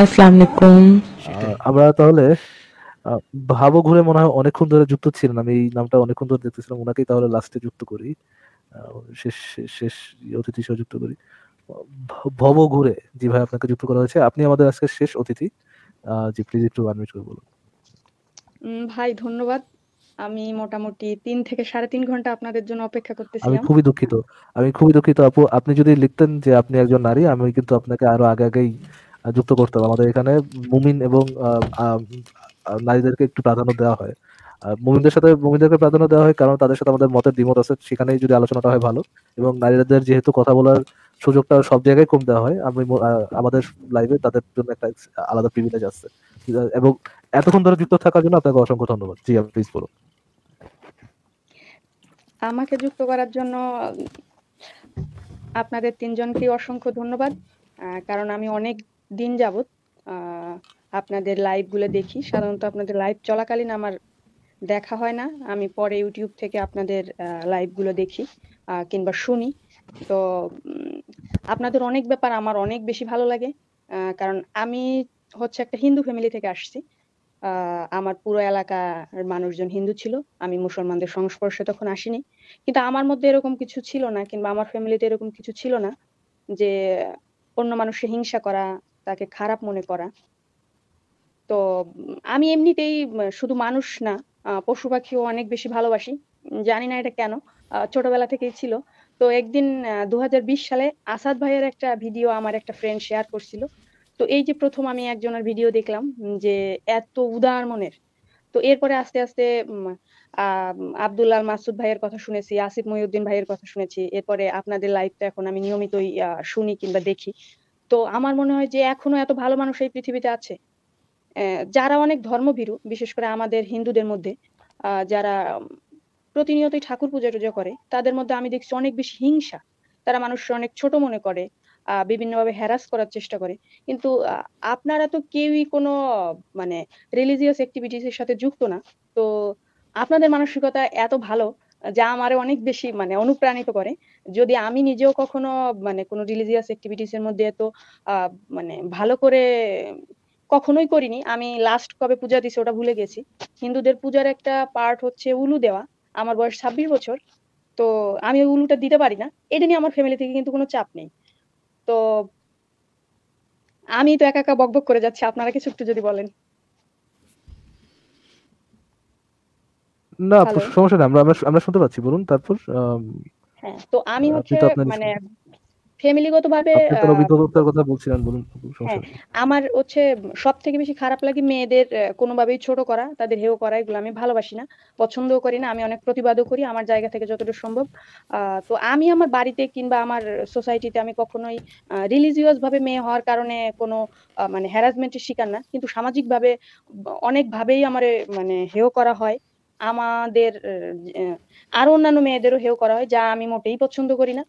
আসসালামু আলাইকুম আমরা তাহলে ভাবো ঘুরে মনে হয় অনেকক্ষণ ধরে যুক্ত ছিলেন আমি এই নামটা অনেকক্ষণ ধরে দেখতেছিলাম ওনাকেই তাহলে লাস্টে যুক্ত করি শেষ শেষ অতিথি সহ যুক্ত করি ভব ঘুরে জি ভাই আপনাকে যুক্ত করা হয়েছে আপনি আমাদের আজকে শেষ অতিথি জি প্লিজ একটু আনমিউট করে বলুন ভাই ধন্যবাদ আমি মোটামুটি তিন থেকে সাড়ে তিন ঘন্টা আপনাদের জন্য অপেক্ষা করতেছিলাম আমি খুবই দুঃখিত আমি খুবই দুঃখিত আপু আপনি যদি লিখতেন যে আপনি একজন নারী আমি কিন্তু আপনাকে আরো আগে আগেই যুক্ত করতে হবে আমাদের এখানে মুমিন এবং নারীদেরকে একটু প্রাধান্য দেওয়া হয় মুমিনদের সাথে মুমিনদেরকে প্রাধান্য দেওয়া হয় কারণ তাদের সাথে আমাদের মতের দ্বিমত আছে সেখানেই যদি আলোচনাটা হয় ভালো এবং নারীদের যেহেতু কথা বলার সুযোগটা সব জায়গায় কম দেওয়া হয় আমি আমাদের লাইভে তাদের জন্য একটা আলাদা প্রিভিলেজ আছে এবং এতক্ষণ ধরে যুক্ত থাকার জন্য আপনাকে অসংখ্য ধন্যবাদ জি আমি প্লিজ বলুন আমাকে যুক্ত করার জন্য আপনাদের তিনজনকে অসংখ্য ধন্যবাদ কারণ আমি অনেক দিন যাবত আপনাদের লাইভগুলো দেখি সাধারণত আপনাদের লাইভ চলাকালীন আমার দেখা হয় না আমি পরে ইউটিউব থেকে আপনাদের লাইভগুলো দেখি কিংবা শুনি তো আপনাদের অনেক ব্যাপার আমার অনেক বেশি ভালো লাগে কারণ আমি হচ্ছে একটা হিন্দু ফ্যামিলি থেকে আসছি আমার পুরো এলাকার মানুষজন হিন্দু ছিল আমি মুসলমানদের সংস্পর্শে তখন আসিনি কিন্তু আমার মধ্যে এরকম কিছু ছিল না কিংবা আমার ফ্যামিলিতে এরকম কিছু ছিল না যে অন্য মানুষকে হিংসা করা তাকে খারাপ মনে করা তো আমি এমনিতেই শুধু মানুষ না পশু পাখিও অনেক বেশি ভালোবাসি জানি না এটা কেন ছোটবেলা থেকেই ছিল তো একদিন দু সালে আসাদ ভাইয়ের একটা ভিডিও আমার একটা ফ্রেন্ড শেয়ার করছিল তো এই যে প্রথম আমি একজনের ভিডিও দেখলাম যে এত উদার মনের তো এরপরে আস্তে আস্তে আবদুল্লাল মাসুদ ভাইয়ের কথা শুনেছি আসিফ মহিউদ্দিন ভাইয়ের কথা শুনেছি এরপরে আপনাদের লাইভটা এখন আমি নিয়মিতই শুনি কিংবা দেখি তো আমার মনে হয় যে এখনো এত ভালো মানুষ এই পৃথিবীতে আছে যারা অনেক ধর্মভীরু বিশেষ করে আমাদের হিন্দুদের মধ্যে যারা প্রতিনিয়তই ঠাকুর পূজা টুজা করে তাদের মধ্যে আমি দেখছি অনেক বেশি হিংসা তারা মানুষকে অনেক ছোট মনে করে আহ বিভিন্নভাবে হ্যারাস করার চেষ্টা করে কিন্তু আপনারা তো কেউই কোনো মানে রিলিজিয়াস অ্যাক্টিভিটিস এর সাথে যুক্ত না তো আপনাদের মানসিকতা এত ভালো যা আমারে অনেক বেশি মানে অনুপ্রাণিত করে যদি আমি নিজেও কখনো মানে কোনো রিলিজিয়াস অ্যাক্টিভিটিস এর মধ্যে এত মানে ভালো করে কখনোই করিনি আমি লাস্ট কবে পূজা দিছি ওটা ভুলে গেছি হিন্দুদের পূজার একটা পার্ট হচ্ছে উলু দেওয়া আমার বয়স ছাব্বিশ বছর তো আমি উলুটা দিতে পারি না এটা নিয়ে আমার ফ্যামিলি থেকে কিন্তু কোনো চাপ নেই তো আমি তো একা একা বকবক করে যাচ্ছি আপনারা কিছু একটু যদি বলেন না সমস্যা আমরা আমরা শুনতে পাচ্ছি বলুন তারপর হ্যাঁ তো আমি হচ্ছে মানে কথা বলছিলেন বলুন হ্যাঁ, আমার হচ্ছে সব থেকে বেশি খারাপ লাগে মেয়েদের কোনোভাবেই ছোট করা তাদের হেও করা এগুলো আমি ভালোবাসি না পছন্দও করি না আমি অনেক প্রতিবাদও করি আমার জায়গা থেকে যতটা সম্ভব তো আমি আমার বাড়িতে কিংবা আমার সোসাইটিতে আমি কখনোই রিলিজিয়াস ভাবে মেয়ে হওয়ার কারণে কোনো মানে হ্যারাসমেন্টের শিকার না কিন্তু সামাজিকভাবে অনেকভাবেই আমার মানে হেও করা হয় আমাদের আর অন্যান্য মেয়েদেরও হেও করা হয় যা আমি মোটেই পছন্দ করি না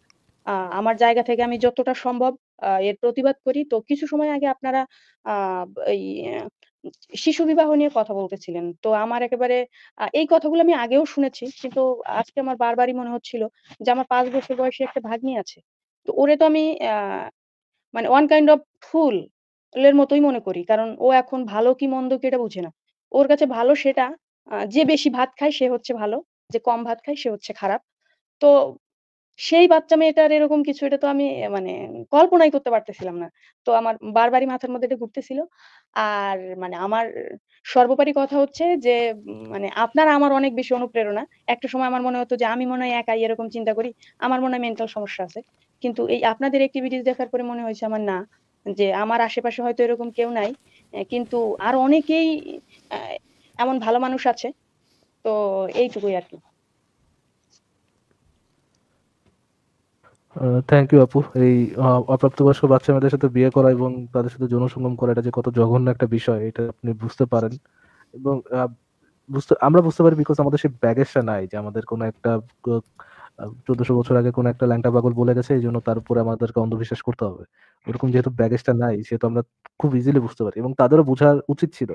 আমার জায়গা থেকে আমি যতটা সম্ভব এর প্রতিবাদ করি তো কিছু সময় আগে আপনারা এই শিশু বিবাহ নিয়ে কথা বলতেছিলেন তো আমার একেবারে এই কথাগুলো আমি আগেও শুনেছি কিন্তু আজকে আমার বারবারই মনে হচ্ছিল যে আমার পাঁচ বছর বয়সে একটা ভাগ্নি আছে তো ওরে তো আমি মানে ওয়ান কাইন্ড অফ ফুল এর মতোই মনে করি কারণ ও এখন ভালো কি মন্দ কি এটা বুঝে না ওর কাছে ভালো সেটা যে বেশি ভাত খায় সে হচ্ছে ভালো যে কম ভাত খায় সে হচ্ছে খারাপ তো সেই বাচ্চা মেয়েটার এরকম কিছু এটা তো আমি মানে কল্পনাই করতে পারতেছিলাম না তো আমার বারবারই মাথার মধ্যে এটা ঘুরতেছিল আর মানে আমার সর্বোপরি কথা হচ্ছে যে মানে আপনারা আমার অনেক বেশি অনুপ্রেরণা একটা সময় আমার মনে হতো যে আমি মনে হয় একাই এরকম চিন্তা করি আমার মনে হয় মেন্টাল সমস্যা আছে কিন্তু এই আপনাদের অ্যাক্টিভিটিস দেখার পরে মনে হয়েছে আমার না যে আমার আশেপাশে হয়তো এরকম কেউ নাই কিন্তু আর অনেকেই এমন ভালো মানুষ আছে তো এইটুকুই আর কি থ্যাংক ইউ আপু এই অপ্রাপ্তবয়স্ক বাচ্চা মেয়েদের সাথে বিয়ে করা এবং তাদের সাথে যৌনসঙ্গম করা এটা যে কত জঘন্য একটা বিষয় এটা আপনি বুঝতে পারেন এবং বুঝতে আমরা বুঝতে পারি বিকজ আমাদের সেই ব্যাগেজটা নাই যে আমাদের কোনো একটা চোদ্দশো বছর আগে কোনো একটা ল্যাংটা পাগল বলে গেছে এই জন্য তার উপরে আমাদেরকে অন্ধবিশ্বাস করতে হবে ওরকম যেহেতু ব্যাগেজটা নাই সেহেতু আমরা খুব ইজিলি বুঝতে পারি এবং তাদেরও বোঝার উচিত ছিল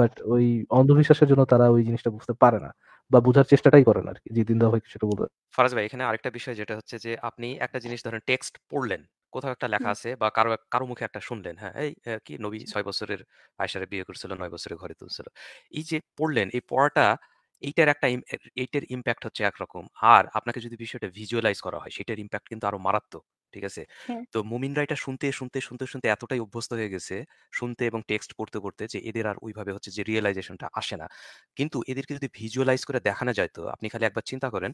বাট ওই অন্ধবিশ্বাসের জন্য তারা ওই জিনিসটা বুঝতে পারে না বা বোঝার চেষ্টাটাই করে না আর কি দিন দা হয় সেটা বলতে ফরাজ ভাই এখানে আরেকটা বিষয় যেটা হচ্ছে যে আপনি একটা জিনিস ধরেন টেক্সট পড়লেন কোথাও একটা লেখা আছে বা কারো কারো মুখে একটা শুনলেন হ্যাঁ এই কি নবী ছয় বছরের আয়সারে বিয়ে করছিল নয় বছরের ঘরে তুলছিল এই যে পড়লেন এই পড়াটা এইটার একটা এইটার ইম্প্যাক্ট হচ্ছে একরকম আর আপনাকে যদি বিষয়টা ভিজুয়ালাইজ করা হয় সেটার ইম্প্যাক্ট কিন্তু আরো মারাত্মক ঠিক আছে হ্যাঁ। তো মুমিন রায়টা শুনতে, শুনতে, শুনতে, শুনতে এতটাই অভ্যস্ত হয়ে গেছে শুনতে এবং টেক্সট পড়তে, পড়তে যে এদের আর ওইভাবে হচ্ছে যে রিয়েলাইজেশনটা টা আসে না। কিন্তু এদেরকে যদি ভিজুয়ালাইজ করে দেখানো যায় তো আপনি খালি একবার চিন্তা করেন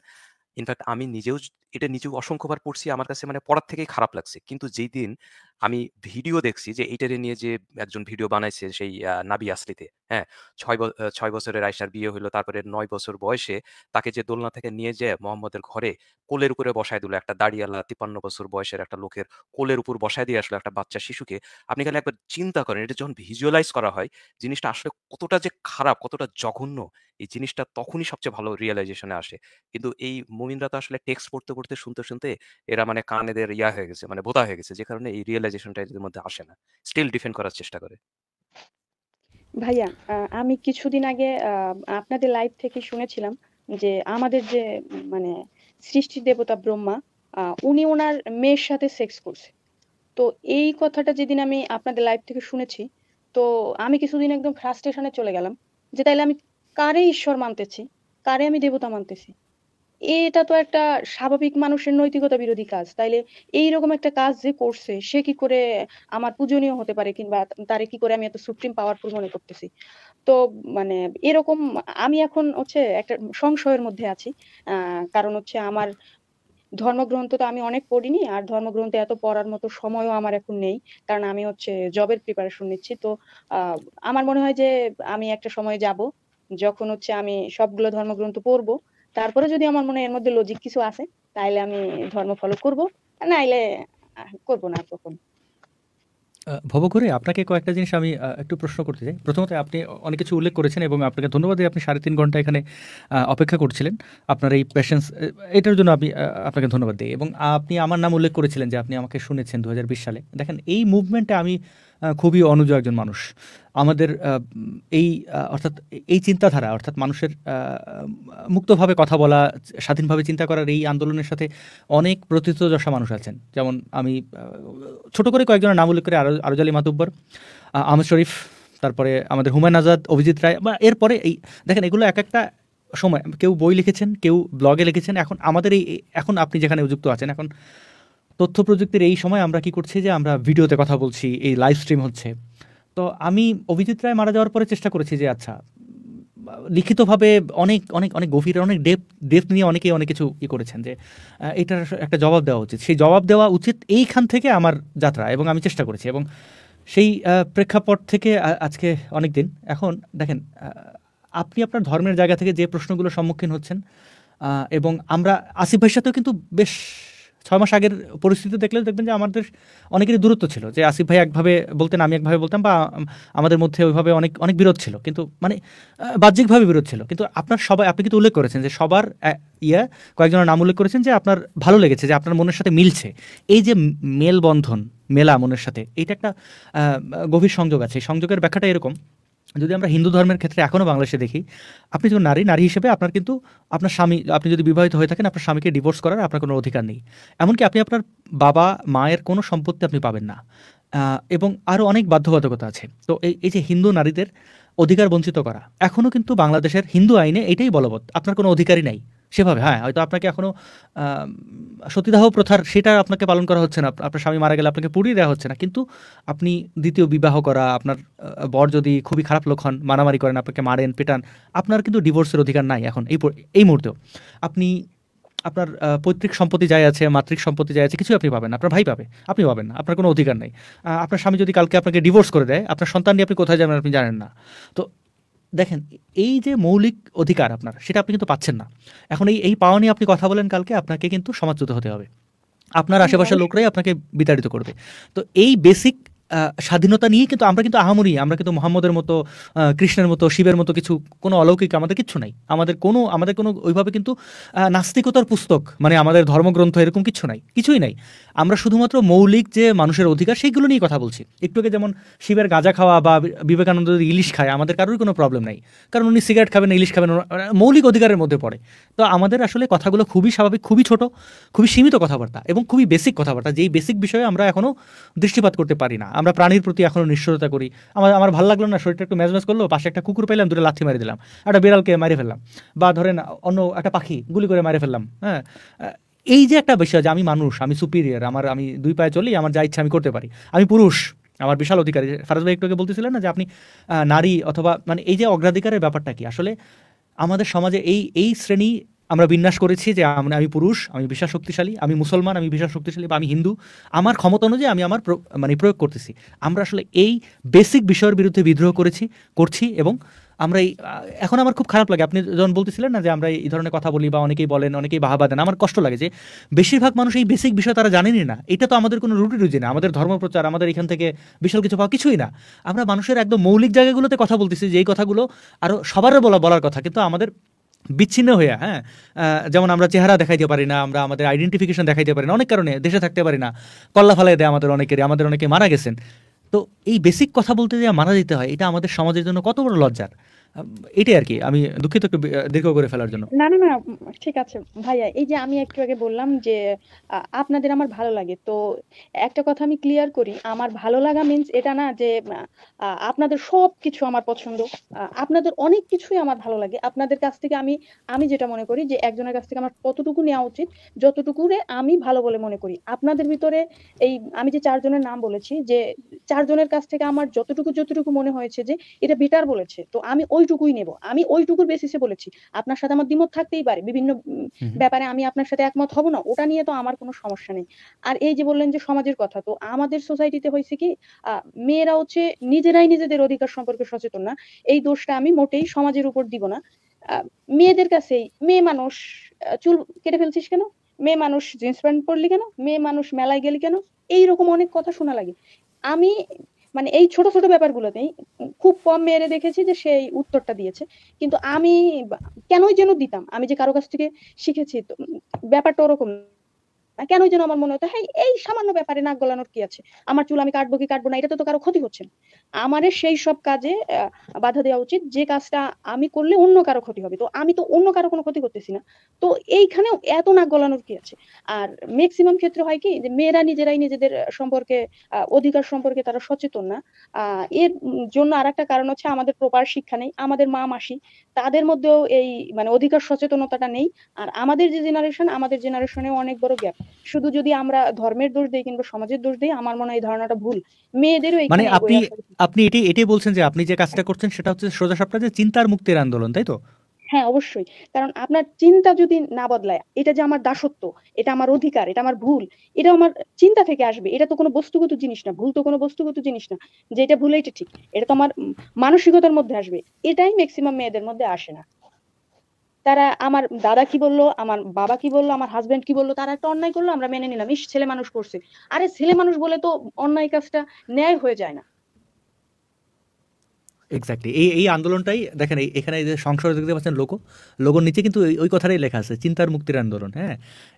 ইনফ্যাক্ট আমি নিজেও এটা নিজেও অসংখ্যবার পড়ছি আমার কাছে মানে পড়ার থেকেই খারাপ লাগছে কিন্তু যেই দিন আমি ভিডিও দেখছি যে এইটারে নিয়ে যে একজন ভিডিও বানাইছে সেই নাবি আসলিতে হ্যাঁ ছয় ছয় বছরের আয়সার বিয়ে হলো তারপরে নয় বছর বয়সে তাকে যে দোলনা থেকে নিয়ে যেয়ে মোহাম্মদের ঘরে কোলের উপরে বসায় দিল একটা দাড়িয়ালা তিপ্পান্ন বছর বয়সের একটা লোকের কোলের উপর বসায় দিয়ে আসলো একটা বাচ্চা শিশুকে আপনি খালি একবার চিন্তা করেন এটা যখন ভিজুয়ালাইজ করা হয় জিনিসটা আসলে কতটা যে খারাপ কতটা জঘন্য এই জিনিসটা তখনই সবচেয়ে ভালো রিয়েলাইজেশনে আসে কিন্তু এই মুমিনরা তো আসলে টেক্সট পড়তে পড়তে শুনতে শুনতে এরা মানে কানেদের ইয়া হয়ে গেছে মানে বোধা হয়ে গেছে যে কারণে এই রিয়েলাইজেশনটা এদের মধ্যে আসে না স্টিল ডিফেন্ড করার চেষ্টা করে ভাইয়া আমি কিছুদিন আগে আপনাদের লাইভ থেকে শুনেছিলাম যে আমাদের যে মানে সৃষ্টি দেবতা ব্রহ্মা উনি ওনার মেয়ের সাথে সেক্স করছে তো এই কথাটা যেদিন আমি আপনাদের লাইভ থেকে শুনেছি তো আমি কিছুদিন একদম ফ্রাস্ট্রেশনে চলে গেলাম যে তাইলে আমি কারে ঈশ্বর মানতেছি কারে আমি দেবতা মানতেছি এটা তো একটা স্বাভাবিক মানুষের নৈতিকতা বিরোধী কাজ তাইলে এইরকম একটা কাজ যে করছে সে কি করে আমার পূজনীয় হতে পারে কিংবা তারে কি করে আমি এত সুপ্রিম পাওয়ারফুল মনে করতেছি তো মানে এরকম আমি এখন হচ্ছে একটা সংশয়ের মধ্যে আছি কারণ হচ্ছে আমার ধর্মগ্রন্থ তো আমি অনেক পড়িনি আর ধর্মগ্রন্থে এত পড়ার মতো সময়ও আমার এখন নেই কারণ আমি হচ্ছে জবের প্রিপারেশন নিচ্ছি তো আমার মনে হয় যে আমি একটা সময় যাব যখন হচ্ছে আমি সবগুলো ধর্মগ্রন্থ পড়বো তারপরে যদি আমার মনে এর মধ্যে লজিক কিছু আছে তাহলে আমি ধর্ম ফলো করব নাইলে করব না কখন ভবঘুরে আপনাকে কয়েকটা জিনিস আমি একটু প্রশ্ন করতে চাই প্রথমত আপনি অনেক কিছু উল্লেখ করেছেন এবং আপনাকে ধন্যবাদ আপনি সাড়ে তিন ঘন্টা এখানে অপেক্ষা করছিলেন আপনার এই পেশেন্স এটার জন্য আমি আপনাকে ধন্যবাদ দিই এবং আপনি আমার নাম উল্লেখ করেছিলেন যে আপনি আমাকে শুনেছেন দু সালে দেখেন এই মুভমেন্টে আমি খুবই অনুজ একজন মানুষ আমাদের এই অর্থাৎ এই চিন্তাধারা অর্থাৎ মানুষের মুক্তভাবে কথা বলা স্বাধীনভাবে চিন্তা করার এই আন্দোলনের সাথে অনেক প্রতিতযশা মানুষ আছেন যেমন আমি ছোট করে কয়েকজনের নাম উল্লেখ করে আরো আরজালি মাতুব্বর আহমদ শরীফ তারপরে আমাদের হুমায়ুন আজাদ অভিজিৎ রায় বা এরপরে এই দেখেন এগুলো এক একটা সময় কেউ বই লিখেছেন কেউ ব্লগে লিখেছেন এখন আমাদের এই এখন আপনি যেখানে যুক্ত আছেন এখন তথ্য প্রযুক্তির এই সময় আমরা কি করছি যে আমরা ভিডিওতে কথা বলছি এই লাইভ স্ট্রিম হচ্ছে তো আমি অভিজিৎ রায় মারা যাওয়ার পরে চেষ্টা করেছি যে আচ্ছা লিখিতভাবে অনেক অনেক অনেক গভীর অনেক ডেপ ডেপ নিয়ে অনেকেই অনেক কিছু ই করেছেন যে এটার একটা জবাব দেওয়া উচিত সেই জবাব দেওয়া উচিত এইখান থেকে আমার যাত্রা এবং আমি চেষ্টা করেছি এবং সেই প্রেক্ষাপট থেকে আজকে অনেক দিন এখন দেখেন আপনি আপনার ধর্মের জায়গা থেকে যে প্রশ্নগুলো সম্মুখীন হচ্ছেন এবং আমরা আসিফ ভাইয়ের সাথেও কিন্তু বেশ ছয় মাস আগের পরিস্থিতি দেখলে দেখবেন যে আমাদের অনেকেরই দূরত্ব ছিল যে আসিফ ভাই একভাবে বলতেন আমি একভাবে বলতাম বা আমাদের মধ্যে ওইভাবে অনেক অনেক বিরোধ ছিল কিন্তু মানে বাহ্যিকভাবে বিরোধ ছিল কিন্তু আপনার সবাই আপনি কিন্তু উল্লেখ করেছেন যে সবার ইয়ে কয়েকজনের নাম উল্লেখ করেছেন যে আপনার ভালো লেগেছে যে আপনার মনের সাথে মিলছে এই যে মেলবন্ধন মেলা মনের সাথে এইটা একটা গভীর সংযোগ আছে সংযোগের ব্যাখ্যাটা এরকম যদি আমরা হিন্দু ধর্মের ক্ষেত্রে এখনও বাংলাদেশে দেখি আপনি যখন নারী নারী হিসেবে আপনার কিন্তু আপনার স্বামী আপনি যদি বিবাহিত হয়ে থাকেন আপনার স্বামীকে ডিভোর্স করার আপনার কোনো অধিকার নেই এমনকি আপনি আপনার বাবা মায়ের কোনো সম্পত্তি আপনি পাবেন না এবং আরও অনেক বাধ্যবাধকতা আছে তো এই এই যে হিন্দু নারীদের অধিকার বঞ্চিত করা এখনও কিন্তু বাংলাদেশের হিন্দু আইনে এটাই বলবৎ আপনার কোনো অধিকারই নাই সেভাবে হ্যাঁ হয়তো আপনাকে এখনও সতীদাহ প্রথার সেটা আপনাকে পালন করা হচ্ছে না আপনার স্বামী মারা গেলে আপনাকে পুড়িয়ে দেওয়া হচ্ছে না কিন্তু আপনি দ্বিতীয় বিবাহ করা আপনার বর যদি খুবই খারাপ লোক হন মারামারি করেন আপনাকে মারেন পেটান আপনার কিন্তু ডিভোর্সের অধিকার নাই এখন এই এই মুহূর্তেও আপনি আপনার পৈতৃক সম্পত্তি যাই আছে মাতৃক সম্পত্তি যাই আছে কিছুই আপনি পাবেন আপনার ভাই পাবে আপনি পাবেন না আপনার কোনো অধিকার নেই আপনার স্বামী যদি কালকে আপনাকে ডিভোর্স করে দেয় আপনার সন্তান নিয়ে আপনি কোথায় যাবেন আপনি জানেন না তো দেখেন এই যে মৌলিক অধিকার আপনার সেটা আপনি কিন্তু পাচ্ছেন না এখন এই এই পাওয়া নিয়ে আপনি কথা বলেন কালকে আপনাকে কিন্তু সমাজচ্যুত হতে হবে আপনার হ্যাঁ, আশেপাশের লোকরাই আপনাকে বিতাড়িত করবে তো এই বেসিক স্বাধীনতা নিয়ে কিন্তু আমরা কিন্তু আহামরি আমরা কিন্তু মোহাম্মদের মতো কৃষ্ণের মতো শিবের মতো কিছু কোনো অলৌকিক আমাদের কিছু নাই আমাদের কোনো আমাদের কোনো ওইভাবে কিন্তু নাস্তিকতার পুস্তক মানে আমাদের ধর্মগ্রন্থ এরকম কিছু নাই কিছুই নাই আমরা শুধুমাত্র মৌলিক যে মানুষের অধিকার সেইগুলো নিয়ে কথা বলছি একটু আগে যেমন শিবের গাঁজা খাওয়া বা বিবেকানন্দ ইলিশ খায় আমাদের কারোরই কোনো প্রবলেম নাই কারণ উনি সিগারেট খাবেন ইলিশ খাবেন মৌলিক অধিকারের মধ্যে পড়ে তো আমাদের আসলে কথাগুলো খুবই স্বাভাবিক খুবই ছোট খুবই সীমিত কথাবার্তা এবং খুবই বেসিক কথাবার্তা যেই বেসিক বিষয়ে আমরা এখনও দৃষ্টিপাত করতে পারি না আমরা প্রাণীর প্রতি এখনও নিশ্চয়তা করি আমার আমার ভালো লাগলো না শরীরটা একটু ম্যাজম্যাজ করলো পাশে একটা কুকুর পেলাম দুটো লাথি মারি দিলাম একটা বিড়ালকে মারি ফেললাম বা ধরেন অন্য একটা পাখি গুলি করে মারি ফেললাম হ্যাঁ এই যে একটা বিষয় যে আমি মানুষ আমি সুপিরিয়ার আমার আমি দুই পায়ে চলি আমার যা ইচ্ছা আমি করতে পারি আমি পুরুষ আমার বিশাল অধিকারী ফারাজ ভাই একটুকে বলতেছিলেন না যে আপনি নারী অথবা মানে এই যে অগ্রাধিকারের ব্যাপারটা কি আসলে আমাদের সমাজে এই এই শ্রেণী আমরা বিন্যাস করেছি যে আমি পুরুষ আমি বিশাল শক্তিশালী আমি মুসলমান আমি বিশাল শক্তিশালী বা আমি হিন্দু আমার ক্ষমতা অনুযায়ী আমি আমার মানে প্রয়োগ করতেছি আমরা আসলে এই বেসিক বিষয়ের বিরুদ্ধে বিদ্রোহ করেছি করছি এবং আমরা এই এখন আমার খুব খারাপ লাগে আপনি যখন বলতেছিলেন না যে আমরা এই ধরনের কথা বলি বা অনেকেই বলেন অনেকেই বাহাবা দেন আমার কষ্ট লাগে যে বেশিরভাগ মানুষ এই বেসিক বিষয় তারা জানেনই না এটা তো আমাদের কোনো রুটি রুজি না আমাদের ধর্মপ্রচার আমাদের এখান থেকে বিশাল কিছু পাওয়া কিছুই না আমরা মানুষের একদম মৌলিক জায়গাগুলোতে কথা বলতেছি যে এই কথাগুলো আরও সবারও বলা বলার কথা কিন্তু আমাদের বিচ্ছিন্ন হইয়া হ্যাঁ যেমন আমরা চেহারা দেখাইতে পারি না আমরা আমাদের আইডেন্টিফিকেশন দেখাইতে পারি না অনেক কারণে দেশে থাকতে পারি না কল্লা ফালাই দেয় আমাদের অনেকেরই আমাদের অনেকে মারা গেছেন তো এই বেসিক কথা বলতে যে মারা যেতে হয় এটা আমাদের সমাজের জন্য কত বড় লজ্জার এটাই আর কি আমি দুঃখিত দীর্ঘ করে ফেলার জন্য না না না ঠিক আছে ভাইয়া এই যে আমি একটু আগে বললাম যে আপনাদের আমার ভালো লাগে তো একটা কথা আমি ক্লিয়ার করি আমার ভালো লাগা মিন্স এটা না যে আপনাদের সব কিছু আমার পছন্দ আপনাদের অনেক কিছুই আমার ভালো লাগে আপনাদের কাছ থেকে আমি আমি যেটা মনে করি যে একজনের কাছ থেকে আমার কতটুকু নেওয়া উচিত যতটুকু আমি ভালো বলে মনে করি আপনাদের ভিতরে এই আমি যে চারজনের নাম বলেছি যে চারজনের কাছ থেকে আমার যতটুকু যতটুকু মনে হয়েছে যে এটা বেটার বলেছে তো আমি ওই ওইটুকুই নেব আমি ওইটুকুর বেসিসে বলেছি আপনার সাথে আমার দ্বিমত থাকতেই পারে বিভিন্ন ব্যাপারে আমি আপনার সাথে একমত হব না ওটা নিয়ে তো আমার কোনো সমস্যা নেই আর এই যে বললেন যে সমাজের কথা তো আমাদের সোসাইটিতে হয়েছে কি মেয়েরা হচ্ছে নিজেরাই নিজেদের অধিকার সম্পর্কে সচেতন না এই দোষটা আমি মোটেই সমাজের উপর দিব না মেয়েদের কাছেই মেয়ে মানুষ চুল কেটে ফেলছিস কেন মেয়ে মানুষ জিন্স প্যান্ট পরলি কেন মেয়ে মানুষ মেলায় গেলি কেন এইরকম অনেক কথা শোনা লাগে আমি মানে এই ছোট ছোট ব্যাপারগুলোতেই খুব কম মেয়েরে দেখেছি যে সেই উত্তরটা দিয়েছে কিন্তু আমি কেনই যেন দিতাম আমি যে কারো কাছ থেকে শিখেছি ব্যাপারটা ওরকম কেন যেন আমার মনে হতো হ্যাঁ এই সামান্য ব্যাপারে নাক গলানোর কি আছে আমার চুল আমি কাটবো কি কাটবো না এটা তো কারো ক্ষতি হচ্ছে না আমারে সেই সব কাজে বাধা দেওয়া উচিত যে কাজটা আমি করলে অন্য কারো ক্ষতি হবে তো আমি তো অন্য কারো কোনো ক্ষতি করতেছি না তো এইখানে এত নাক গলানোর কি আছে আর ম্যাক্সিমাম ক্ষেত্রে হয় কি যে মেয়েরা নিজেরাই নিজেদের সম্পর্কে অধিকার সম্পর্কে তারা সচেতন না এর জন্য আর একটা কারণ হচ্ছে আমাদের প্রপার শিক্ষা নেই আমাদের মা মাসি তাদের মধ্যেও এই মানে অধিকার সচেতনতাটা নেই আর আমাদের যে জেনারেশন আমাদের জেনারেশনে অনেক বড় গ্যাপ শুধু যদি আমরা ধর্মের দোষ দেই কিংবা সমাজের দোষ দেই আমার মনে হয় এই ধারণাটা ভুল মেয়েদেরও মানে আপনি আপনি এটি এটি বলছেন যে আপনি যে কাজটা করছেন সেটা হচ্ছে সোজা সাপটা যে চিন্তার মুক্তির আন্দোলন তাই তো হ্যাঁ অবশ্যই কারণ আপনার চিন্তা যদি না বদলায় এটা যে আমার দাসত্ব এটা আমার অধিকার এটা আমার ভুল এটা আমার চিন্তা থেকে আসবে এটা তো কোনো বস্তুগত জিনিস না ভুল তো কোনো বস্তুগত জিনিস না যে এটা ভুল এটা ঠিক এটা তো আমার মানসিকতার মধ্যে আসবে এটাই ম্যাক্সিমাম মেয়েদের মধ্যে আসে না তারা আমার দাদা কি বললো আমার বাবা কি বললো আমার হাজব্যান্ড কি বললো তারা একটা অন্যায় করলো আমরা মেনে নিলাম ইস ছেলে মানুষ করছে আরে ছেলে মানুষ বলে তো অন্যায় কাজটা ন্যায় হয়ে যায় না এক্স্যাক্টলি এই এই আন্দোলনটাই দেখেন এখানে যে সংসদ দেখতে পাচ্ছেন লোক লোগোর নিচে কিন্তু ওই কথাটাই লেখা আছে চিন্তার মুক্তির আন্দোলন হ্যাঁ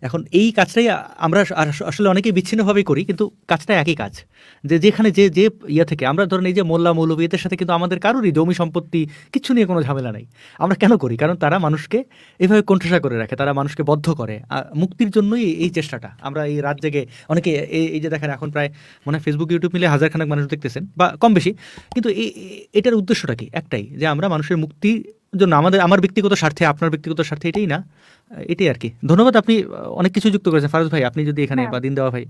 এখন এই কাজটাই আমরা আসলে অনেকেই বিচ্ছিন্নভাবে করি কিন্তু কাজটা একই কাজ যে যেখানে যে যে ইয়ে থেকে আমরা ধরেন এই যে মোল্লা মৌলবী এদের সাথে কিন্তু আমাদের কারোরই জমি সম্পত্তি কিছু নিয়ে কোনো ঝামেলা নাই আমরা কেন করি কারণ তারা মানুষকে এভাবে কণ্ঠসা করে রাখে তারা মানুষকে বদ্ধ করে মুক্তির জন্যই এই চেষ্টাটা আমরা এই রাত জেগে অনেকে এই যে দেখেন এখন প্রায় মানে ফেসবুক ইউটিউব মিলে হাজার খানেক মানুষ দেখতেছেন বা কম বেশি কিন্তু এই এটার উদ্দেশ্যটা কি একটাই যে আমরা মানুষের মুক্তি জন্য আমাদের আমার ব্যক্তিগত স্বার্থে আপনার ব্যক্তিগত স্বার্থে এটাই না এটাই আর কি ধন্যবাদ আপনি অনেক কিছু যুক্ত করেছেন ফারুজ ভাই আপনি যদি এখানে হ্যাঁ। বা দিন দেওয়া ভাই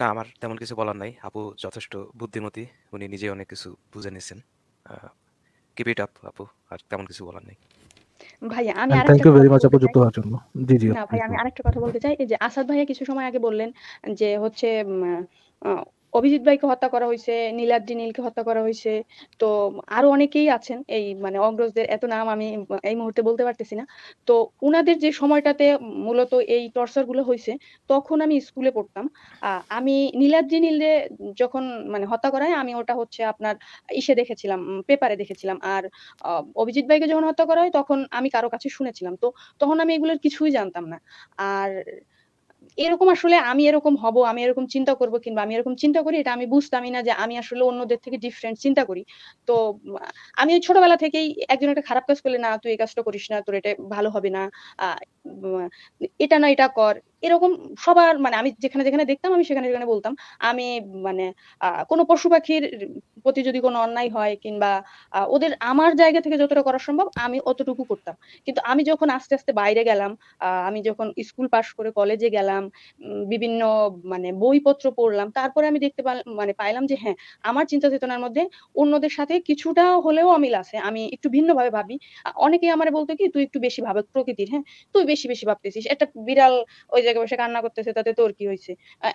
না আমার তেমন কিছু বলার নাই আপু যথেষ্ট বুদ্ধিমতী উনি নিজে অনেক কিছু বুঝে নিয়েছেন কিপ ইট আপ আপু আর তেমন কিছু বলার নাই ভাই আমি আরেকটা কথা বলতে চাই যে আসাদ ভাইয়া কিছু সময় আগে বললেন যে হচ্ছে অভিজিৎ ভাইকে হত্যা করা হয়েছে নীলাদ্রি নীলকে হত্যা করা হয়েছে তো আরো অনেকেই আছেন এই মানে অগ্রজদের এত নাম আমি এই মুহূর্তে বলতে পারতেছি না তো উনাদের যে সময়টাতে মূলত এই টর্চার গুলো হয়েছে তখন আমি স্কুলে পড়তাম আমি নীলাদ্রি নীলে যখন মানে হত্যা করায় আমি ওটা হচ্ছে আপনার ইসে দেখেছিলাম পেপারে দেখেছিলাম আর অভিজিৎ ভাইকে যখন হত্যা করা হয় তখন আমি কারো কাছে শুনেছিলাম তো তখন আমি এগুলোর কিছুই জানতাম না আর এরকম আসলে আমি এরকম হব আমি এরকম চিন্তা করব কিংবা আমি এরকম চিন্তা করি এটা আমি বুঝতামই না যে আমি আসলে অন্যদের থেকে ডিফারেন্ট চিন্তা করি তো আমি ছোটবেলা থেকেই একজন একটা খারাপ কাজ করলে না তুই এই কাজটা করিস না তোর এটা ভালো হবে না এটা না এটা কর এরকম সবার মানে আমি যেখানে যেখানে দেখতাম আমি সেখানে সেখানে বলতাম আমি মানে কোনো পশু পাখির প্রতি যদি কোনো অন্যায় হয় কিংবা ওদের আমার জায়গা থেকে যতটা করা সম্ভব আমি অতটুকু করতাম কিন্তু আমি যখন আস্তে আস্তে বাইরে গেলাম আমি যখন স্কুল পাশ করে কলেজে গেলাম বিভিন্ন মানে বইপত্র পড়লাম তারপরে আমি দেখতে মানে পাইলাম যে হ্যাঁ আমার চিন্তা চেতনার মধ্যে অন্যদের সাথে কিছুটা হলেও অমিল আছে আমি একটু ভিন্নভাবে ভাবি অনেকেই আমার বলতো কি তুই একটু বেশি ভাবে প্রকৃতির হ্যাঁ তুই বেশি বেশি ভাবতেছিস একটা বিড়াল ওই যে জায়গায় বসে কান্না করতেছে তাতে তোর কি হয়েছে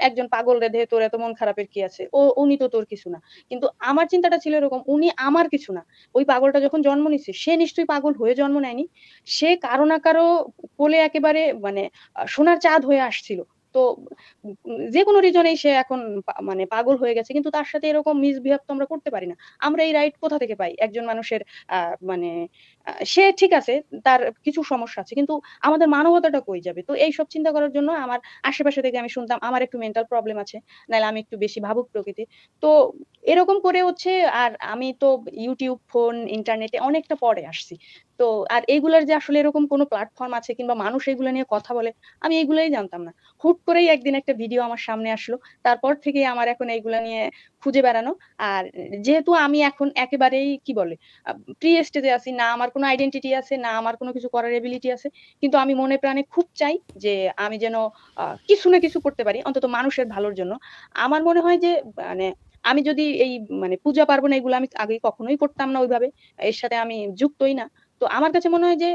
একজন পাগল রে তোর এত মন খারাপের কি আছে ও উনি তো তোর কিছু না কিন্তু আমার চিন্তাটা ছিল এরকম উনি আমার কিছু না ওই পাগলটা যখন জন্ম নিচ্ছে সে নিশ্চয়ই পাগল হয়ে জন্ম নেয়নি সে কারো না কারো কোলে একেবারে মানে সোনার চাঁদ হয়ে আসছিল তো যে কোনো রিজনেই সে এখন মানে পাগল হয়ে গেছে কিন্তু তার সাথে এরকম মিসবিহেভ তো আমরা করতে পারি না আমরা এই রাইট কোথা থেকে পাই একজন মানুষের মানে সে ঠিক আছে তার কিছু সমস্যা আছে কিন্তু আমাদের মানবতাটা কই যাবে তো এই সব চিন্তা করার জন্য আমার আশেপাশে থেকে আমি শুনতাম আমার একটু মেন্টাল প্রবলেম আছে নাহলে আমি একটু বেশি ভাবুক প্রকৃতি তো এরকম করে হচ্ছে আর আমি তো ইউটিউব ফোন ইন্টারনেটে অনেকটা পরে আসছি তো আর এগুলার যে আসলে এরকম কোনো প্ল্যাটফর্ম আছে কিংবা মানুষ এগুলো নিয়ে কথা বলে আমি এগুলোই জানতাম না হুট করেই একদিন একটা ভিডিও আমার সামনে আসলো তারপর থেকে আমার এখন এইগুলা নিয়ে খুঁজে বেড়ানো আর যেহেতু আমি এখন একেবারেই কি বলে প্রি স্টেজে আছি না আমার কোনো আইডেন্টিটি আছে না আমার কোনো কিছু করার এবিলিটি আছে কিন্তু আমি মনে প্রাণে খুব চাই যে আমি যেন কিছু না কিছু করতে পারি অন্তত মানুষের ভালোর জন্য আমার মনে হয় যে মানে আমি যদি এই মানে পূজা পার্বণ এগুলো আমি আগে কখনোই করতাম না ওইভাবে এর সাথে আমি যুক্তই না তো আমার কাছে মনে হয় যে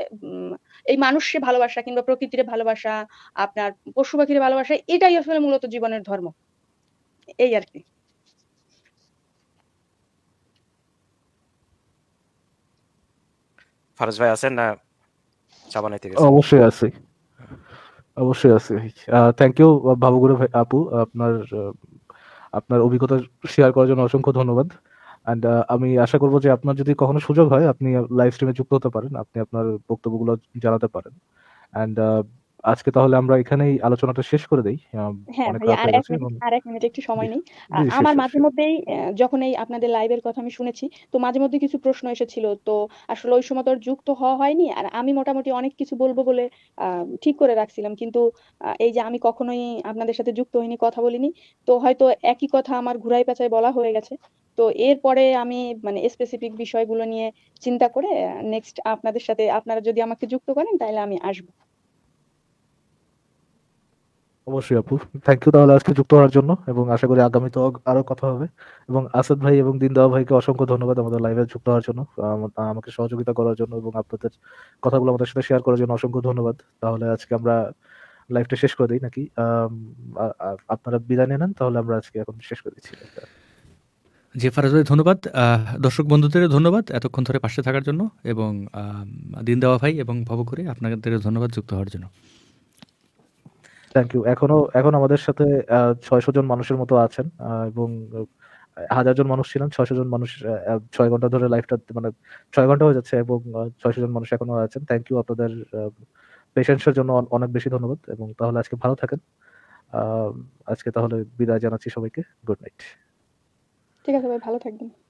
এই মানুষকে ভালোবাসা কিংবা প্রকৃতির ভালোবাসা আপনার পশু পাখির ভালোবাসা এটাই আসলে মূলত জীবনের ধর্ম এই আর কি ভাই আছেন না অবশ্যই আছি অবশ্যই আছি থ্যাংক ইউ ভাবগুরু ভাই আপু আপনার আপনার অভিজ্ঞতা শেয়ার করার জন্য অসংখ্য ধন্যবাদ অ্যান্ড uh, আমি আশা করবো যে আপনার যদি কখনো সুযোগ হয় আপনি লাইভ স্ট্রিমে যুক্ত হতে পারেন আপনি আপনার বক্তব্যগুলো জানাতে পারেন অ্যান্ড আজকে তাহলে আমরা এখানেই আলোচনাটা শেষ করে দেই হ্যাঁ আর এক মিনিট একটু সময় নেই আমার মাঝে মধ্যেই যখন এই আপনাদের লাইভের কথা আমি শুনেছি তো মাঝে মধ্যে কিছু প্রশ্ন এসেছিল তো আসলে ওই সময় তো যুক্ত হওয়া হয়নি আর আমি মোটামুটি অনেক কিছু বলবো বলে ঠিক করে রাখছিলাম কিন্তু এই যে আমি কখনোই আপনাদের সাথে যুক্ত হইনি কথা বলিনি তো হয়তো একই কথা আমার ঘুরাই পেঁচায় বলা হয়ে গেছে তো এরপরে আমি মানে স্পেসিফিক বিষয়গুলো নিয়ে চিন্তা করে নেক্সট আপনাদের সাথে আপনারা যদি আমাকে যুক্ত করেন তাহলে আমি আসবো অবশ্যই আপু থ্যাংক ইউ তাহলে আজকে যুক্ত হওয়ার জন্য এবং আশা করি আগামীতে আরো কথা হবে এবং আসাদ ভাই এবং দিন দাওয়া ভাইকে অসংখ্য ধন্যবাদ আমাদের লাইভে যুক্ত হওয়ার জন্য আমাকে সহযোগিতা করার জন্য এবং আপনাদের কথাগুলো আমাদের সাথে শেয়ার করার জন্য অসংখ্য ধন্যবাদ তাহলে আজকে আমরা লাইভটা শেষ করে দিই নাকি আপনারা বিদায় নিয়ে নেন তাহলে আমরা আজকে এখন শেষ করে দিচ্ছি জি ফারাজ ভাই ধন্যবাদ দর্শক বন্ধুদের ধন্যবাদ এতক্ষণ ধরে পাশে থাকার জন্য এবং দিন দেওয়া ভাই এবং করে আপনাদের ধন্যবাদ যুক্ত হওয়ার জন্য থ্যাংক ইউ এখনো এখন আমাদের সাথে ছয়শো জন মানুষের মতো আছেন এবং হাজার জন মানুষ ছিলেন ছয়শো জন মানুষ ছয় ঘন্টা ধরে লাইফটা মানে ছয় ঘন্টা হয়ে যাচ্ছে এবং ছয়শো জন মানুষ এখনো আছেন থ্যাংক ইউ আপনাদের পেশেন্সের জন্য অনেক বেশি ধন্যবাদ এবং তাহলে আজকে ভালো থাকেন আজকে তাহলে বিদায় জানাচ্ছি সবাইকে গুড নাইট ঠিক আছে ভাই ভালো থাকবেন